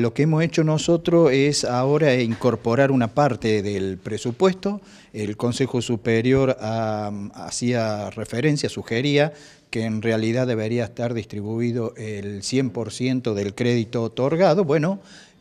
Lo que hemos hecho nosotros es ahora incorporar una parte del presupuesto. El Consejo Superior hacía referencia, sugería que en realidad debería estar distribuido el 100% del crédito otorgado. Bueno,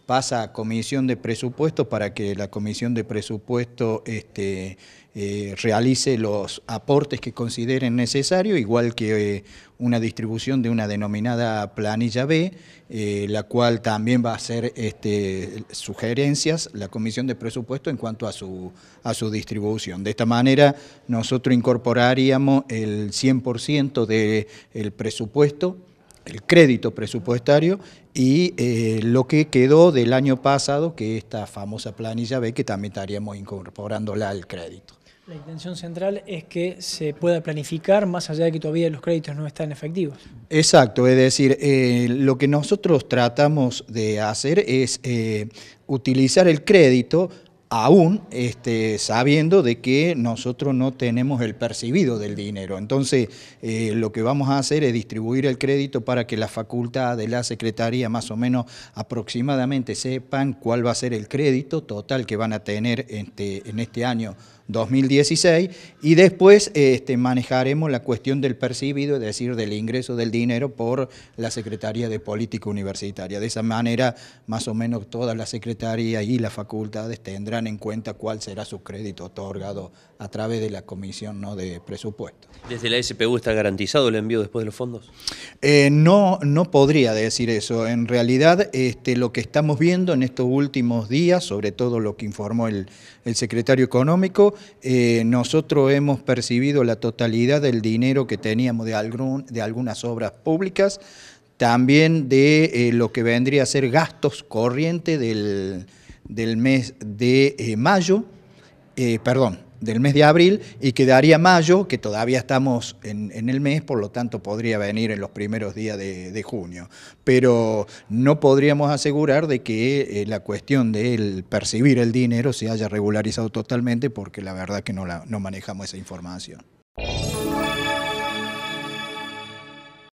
pasa a comisión de presupuestos para que la comisión de presupuesto este, eh, realice los aportes que consideren necesario, igual que eh, una distribución de una denominada planilla B, eh, la cual también va a hacer este, sugerencias la comisión de presupuesto en cuanto a su, a su distribución. De esta manera nosotros incorporaríamos el 100% del presupuesto el crédito presupuestario y eh, lo que quedó del año pasado, que esta famosa planilla B, que también estaríamos incorporándola al crédito. La intención central es que se pueda planificar más allá de que todavía los créditos no están efectivos. Exacto, es decir, eh, lo que nosotros tratamos de hacer es eh, utilizar el crédito aún este, sabiendo de que nosotros no tenemos el percibido del dinero. Entonces, eh, lo que vamos a hacer es distribuir el crédito para que la facultad de la Secretaría más o menos aproximadamente sepan cuál va a ser el crédito total que van a tener este, en este año 2016, y después este, manejaremos la cuestión del percibido, es decir, del ingreso del dinero por la Secretaría de Política Universitaria. De esa manera, más o menos todas las Secretaría y las facultades tendrán en cuenta cuál será su crédito otorgado a través de la Comisión ¿no? de Presupuesto. ¿Desde la SPU está garantizado el envío después de los fondos? Eh, no, no podría decir eso. En realidad, este, lo que estamos viendo en estos últimos días, sobre todo lo que informó el secretario económico, eh, nosotros hemos percibido la totalidad del dinero que teníamos de, algunas obras públicas, también de eh, lo que vendría a ser gastos corrientes del, del mes de eh, mayo, perdón, del mes de abril y quedaría mayo, que todavía estamos en, el mes, por lo tanto podría venir en los primeros días de, junio. Pero no podríamos asegurar de que eh, la cuestión del percibir el dinero se haya regularizado totalmente porque la verdad que no manejamos esa información.